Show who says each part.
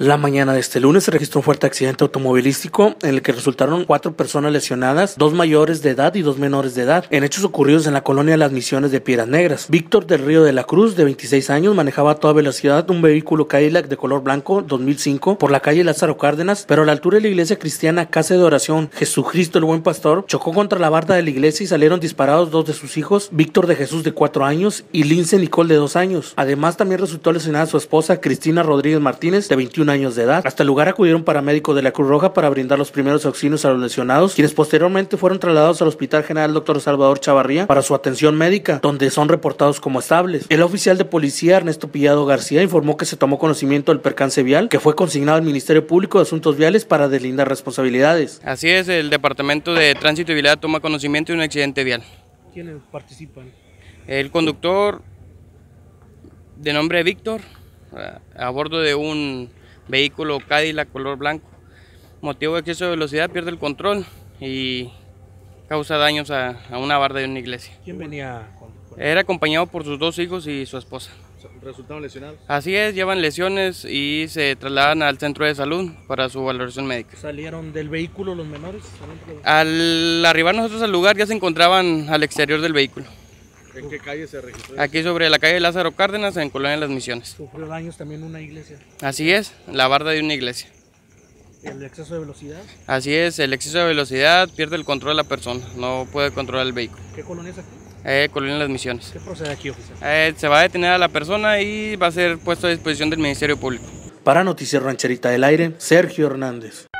Speaker 1: La mañana de este lunes se registró un fuerte accidente automovilístico en el que resultaron cuatro personas lesionadas, dos mayores de edad y dos menores de edad, en hechos ocurridos en la colonia las Misiones de Piedras Negras. Víctor del Río de la Cruz, de 26 años, manejaba a toda velocidad un vehículo Cadillac de color blanco 2005 por la calle Lázaro Cárdenas, pero a la altura de la iglesia cristiana Casa de Oración Jesucristo el Buen Pastor chocó contra la barda de la iglesia y salieron disparados dos de sus hijos, Víctor de Jesús de 4 años y Lince Nicole de 2 años. Además también resultó lesionada su esposa Cristina Rodríguez Martínez, de 21 años de edad. Hasta el lugar acudieron paramédicos de la Cruz Roja para brindar los primeros auxilios a los lesionados, quienes posteriormente fueron trasladados al Hospital General Dr. Salvador Chavarría para su atención médica, donde son reportados como estables. El oficial de policía Ernesto Pillado García informó que se tomó conocimiento del percance vial que fue consignado al Ministerio Público de Asuntos Viales para deslindar responsabilidades.
Speaker 2: Así es, el Departamento de Tránsito y Vialidad toma conocimiento de un accidente vial.
Speaker 1: ¿Quiénes participan?
Speaker 2: El conductor de nombre Víctor, a bordo de un vehículo Cadillac color blanco. Motivo de exceso de velocidad, pierde el control y causa daños a, una barda de una iglesia. ¿Quién venía con, Era acompañado por sus dos hijos y su esposa. ¿Resultaron lesionados? Así es, llevan lesiones y se trasladan al centro de salud para su valoración médica.
Speaker 1: ¿Salieron del vehículo los menores?
Speaker 2: Al arribar nosotros al lugar ya se encontraban al exterior del vehículo.
Speaker 1: ¿En qué calle se registró? Aquí
Speaker 2: sobre la calle Lázaro Cárdenas, en Colonia las Misiones.
Speaker 1: Sufrió daños también una iglesia.
Speaker 2: Así es, la barda de una iglesia.
Speaker 1: ¿El exceso de velocidad?
Speaker 2: Así es, el exceso de velocidad pierde el control de la persona, no puede controlar el vehículo. ¿Qué colonia es aquí? Eh, colonia las Misiones. ¿Qué procede aquí, oficial? Eh, se va a detener a la persona y va a ser puesto a disposición del Ministerio Público. Para Noticias
Speaker 1: Rancherita del Aire, Sergio Hernández.